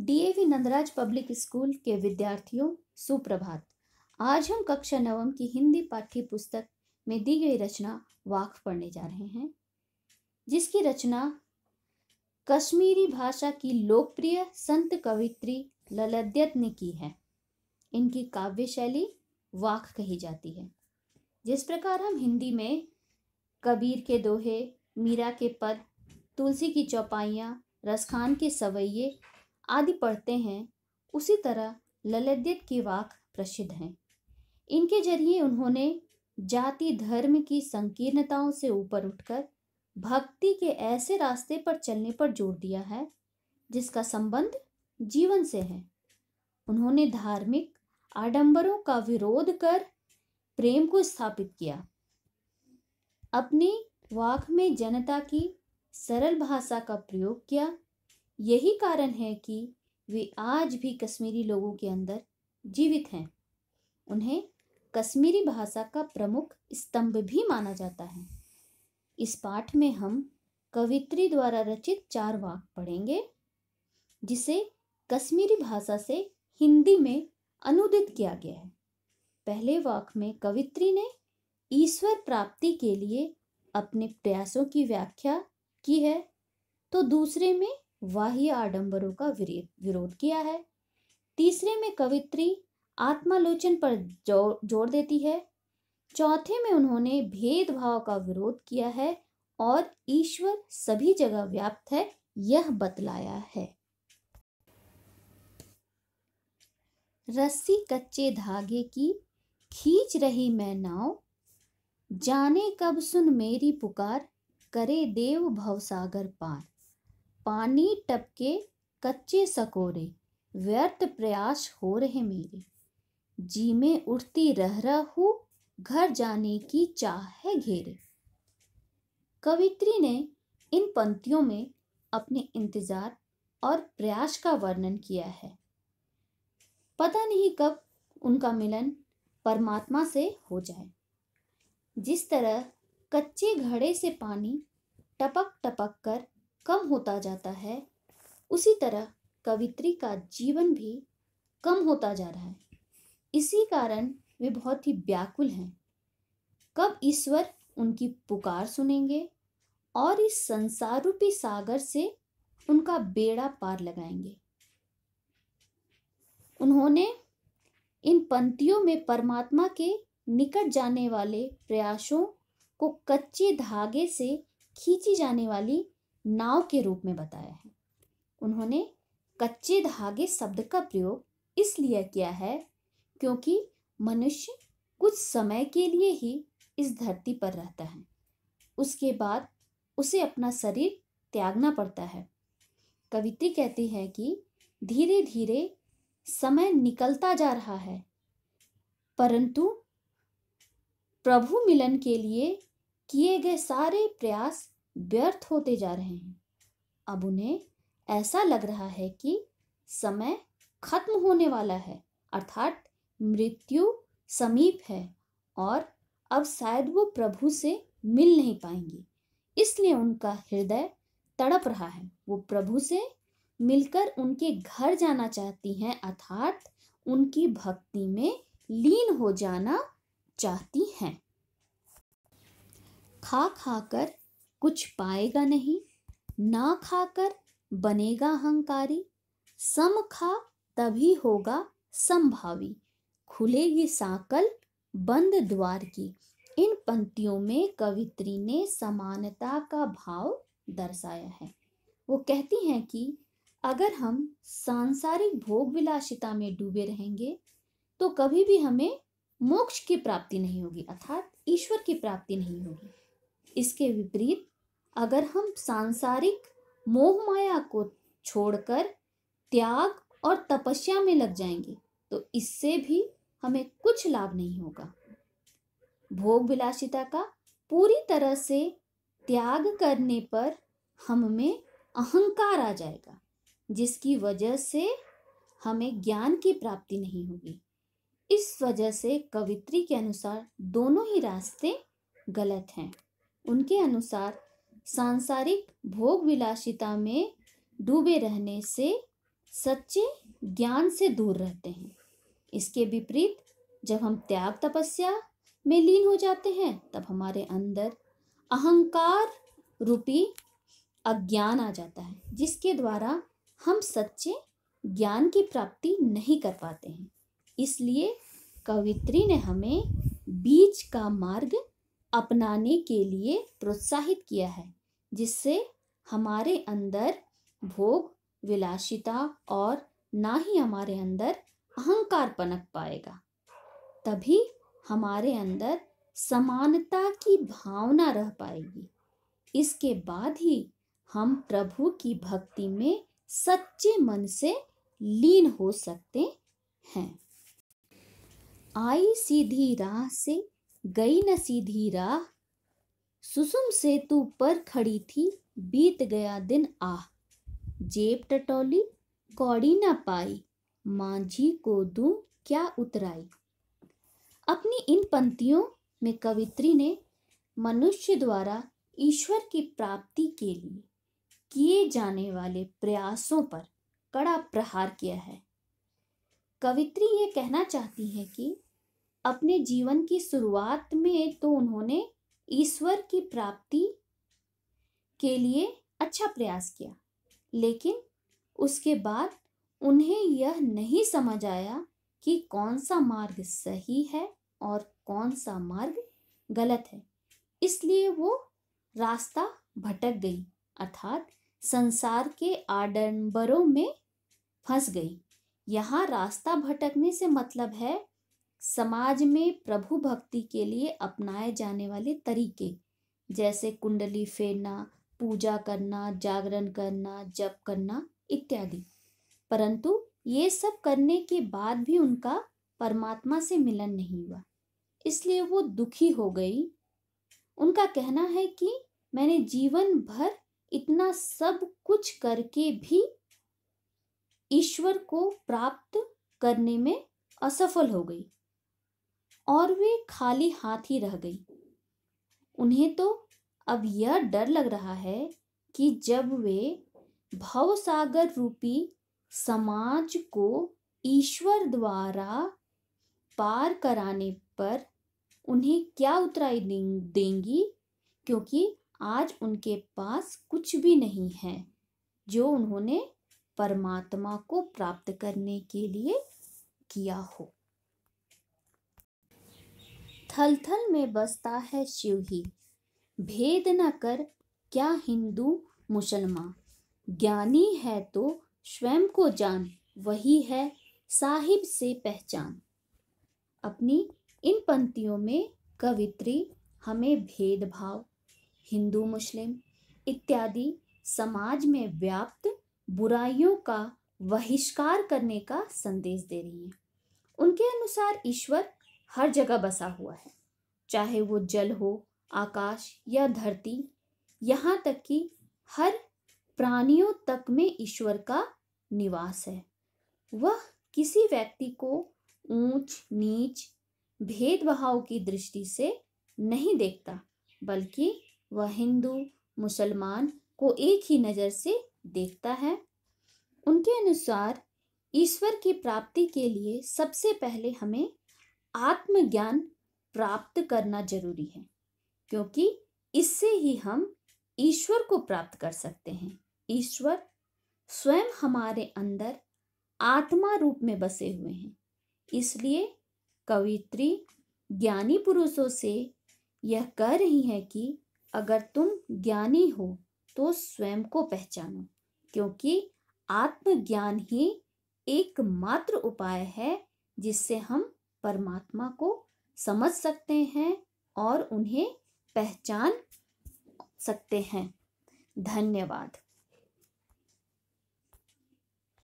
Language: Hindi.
डीएवी नंदराज पब्लिक स्कूल के विद्यार्थियों सुप्रभात आज हम कक्षा नवम की हिंदी पाठ्य पुस्तक में दी गई रचना वाक पढ़ने जा रहे हैं जिसकी रचना कश्मीरी भाषा की लोकप्रिय संत कवित्री ललद्यत ने की है इनकी काव्य शैली वाक कही जाती है जिस प्रकार हम हिंदी में कबीर के दोहे मीरा के पद तुलसी की चौपाइयाँ रसखान के सवैये आदि पढ़ते हैं उसी तरह ललित की वाक प्रसिद्ध हैं इनके जरिए उन्होंने जाति धर्म की संकीर्णताओं से ऊपर उठकर भक्ति के ऐसे रास्ते पर चलने पर जोर दिया है जिसका संबंध जीवन से है उन्होंने धार्मिक आडंबरों का विरोध कर प्रेम को स्थापित किया अपनी वाक में जनता की सरल भाषा का प्रयोग किया यही कारण है कि वे आज भी कश्मीरी लोगों के अंदर जीवित हैं उन्हें कश्मीरी भाषा का प्रमुख स्तंभ भी माना जाता है इस पाठ में हम कवित्री द्वारा रचित चार वाक पढ़ेंगे जिसे कश्मीरी भाषा से हिंदी में अनुदित किया गया है पहले वाक में कवित्री ने ईश्वर प्राप्ति के लिए अपने प्रयासों की व्याख्या की है तो दूसरे में बाह्य आडंबरों का विरोध किया है तीसरे में कवित्री आत्मालोचन पर जोर जोर देती है चौथे में उन्होंने भेदभाव का विरोध किया है और ईश्वर सभी जगह व्याप्त है यह बतलाया है रस्सी कच्चे धागे की खींच रही मैं नाव जाने कब सुन मेरी पुकार करे देव भवसागर पार पानी टपके कच्चे सकोरे व्यर्थ प्रयास हो रहे मेरे जी में उठती रह रहा हूँ घर जाने की चाह है घेरे कवित्री ने इन पंक्तियों में अपने इंतज़ार और प्रयास का वर्णन किया है पता नहीं कब उनका मिलन परमात्मा से हो जाए जिस तरह कच्चे घड़े से पानी टपक टपक कर कम होता जाता है उसी तरह कवित्री का जीवन भी कम होता जा रहा है इसी कारण वे बहुत ही व्याकुल हैं कब ईश्वर उनकी पुकार सुनेंगे और इस संसार रूपी सागर से उनका बेड़ा पार लगाएंगे उन्होंने इन पंक्तियों में परमात्मा के निकट जाने वाले प्रयासों को कच्चे धागे से खींची जाने वाली नाव के रूप में बताया है उन्होंने कच्चे धागे शब्द का प्रयोग इसलिए किया है क्योंकि मनुष्य कुछ समय के लिए ही इस धरती पर रहता है उसके बाद उसे अपना शरीर त्यागना पड़ता है कवित्री कहती है कि धीरे धीरे समय निकलता जा रहा है परंतु प्रभु मिलन के लिए किए गए सारे प्रयास व्यर्थ होते जा रहे हैं अब उन्हें ऐसा लग रहा है कि समय खत्म होने वाला है अर्थात मृत्यु समीप है और अब शायद वो प्रभु से मिल नहीं पाएंगे इसलिए उनका हृदय तड़प रहा है वो प्रभु से मिलकर उनके घर जाना चाहती हैं अर्थात उनकी भक्ति में लीन हो जाना चाहती हैं खा खा कर कुछ पाएगा नहीं ना खाकर बनेगा अहंकारी सम खा तभी होगा संभावी खुलेगी साकल बंद द्वार की इन पंक्तियों में कवित्री ने समानता का भाव दर्शाया है वो कहती हैं कि अगर हम सांसारिक भोग विलासिता में डूबे रहेंगे तो कभी भी हमें मोक्ष की प्राप्ति नहीं होगी अर्थात ईश्वर की प्राप्ति नहीं होगी इसके विपरीत अगर हम सांसारिक मोह माया को छोड़कर त्याग और तपस्या में लग जाएंगे तो इससे भी हमें कुछ लाभ नहीं होगा भोग विलासिता का पूरी तरह से त्याग करने पर हम में अहंकार आ जाएगा जिसकी वजह से हमें ज्ञान की प्राप्ति नहीं होगी इस वजह से कवित्री के अनुसार दोनों ही रास्ते गलत हैं उनके अनुसार सांसारिक भोग विलासिता में डूबे रहने से सच्चे ज्ञान से दूर रहते हैं इसके विपरीत जब हम त्याग तपस्या में लीन हो जाते हैं तब हमारे अंदर अहंकार रूपी अज्ञान आ जाता है जिसके द्वारा हम सच्चे ज्ञान की प्राप्ति नहीं कर पाते हैं इसलिए कवित्री ने हमें बीच का मार्ग अपनाने के लिए प्रोत्साहित किया है जिससे हमारे अंदर भोग विलासिता और ना ही हमारे अंदर अहंकार पनक पाएगा तभी हमारे अंदर समानता की भावना रह पाएगी इसके बाद ही हम प्रभु की भक्ति में सच्चे मन से लीन हो सकते हैं आई सीधी राह से गई न सीधी राह सुसुम से तू पर खड़ी थी बीत गया दिन आह जेब टटोली कौड़ी न पाई मांझी को दूं क्या उतराई अपनी इन पंक्तियों में कवित्री ने मनुष्य द्वारा ईश्वर की प्राप्ति के लिए किए जाने वाले प्रयासों पर कड़ा प्रहार किया है कवित्री ये कहना चाहती है कि अपने जीवन की शुरुआत में तो उन्होंने ईश्वर की प्राप्ति के लिए अच्छा प्रयास किया लेकिन उसके बाद उन्हें यह नहीं समझ आया कि कौन सा मार्ग सही है और कौन सा मार्ग गलत है इसलिए वो रास्ता भटक गई अर्थात संसार के आडंबरों में फंस गई यहाँ रास्ता भटकने से मतलब है समाज में प्रभु भक्ति के लिए अपनाए जाने वाले तरीके जैसे कुंडली फेरना पूजा करना जागरण करना जप करना इत्यादि परंतु ये सब करने के बाद भी उनका परमात्मा से मिलन नहीं हुआ इसलिए वो दुखी हो गई उनका कहना है कि मैंने जीवन भर इतना सब कुछ करके भी ईश्वर को प्राप्त करने में असफल हो गई और वे खाली हाथ ही रह गई उन्हें तो अब यह डर लग रहा है कि जब वे भवसागर रूपी समाज को ईश्वर द्वारा पार कराने पर उन्हें क्या उतराई देंगी क्योंकि आज उनके पास कुछ भी नहीं है जो उन्होंने परमात्मा को प्राप्त करने के लिए किया हो थल थल में बसता है शिव ही भेद न कर क्या हिंदू मुसलमान ज्ञानी है तो स्वयं को जान वही है साहिब से पहचान अपनी इन पंक्तियों में कवित्री हमें भेदभाव हिंदू मुस्लिम इत्यादि समाज में व्याप्त बुराइयों का बहिष्कार करने का संदेश दे रही है उनके अनुसार ईश्वर हर जगह बसा हुआ है चाहे वो जल हो आकाश या धरती यहाँ तक कि हर प्राणियों तक में ईश्वर का निवास है वह किसी व्यक्ति को ऊंच नीच भेदभाव की दृष्टि से नहीं देखता बल्कि वह हिंदू मुसलमान को एक ही नज़र से देखता है उनके अनुसार ईश्वर की प्राप्ति के लिए सबसे पहले हमें आत्मज्ञान प्राप्त करना जरूरी है क्योंकि इससे ही हम ईश्वर को प्राप्त कर सकते हैं ईश्वर स्वयं हमारे अंदर आत्मा रूप में बसे हुए हैं इसलिए कवित्री ज्ञानी पुरुषों से यह कह रही है कि अगर तुम ज्ञानी हो तो स्वयं को पहचानो क्योंकि आत्मज्ञान ही एकमात्र उपाय है जिससे हम परमात्मा को समझ सकते हैं और उन्हें पहचान सकते हैं धन्यवाद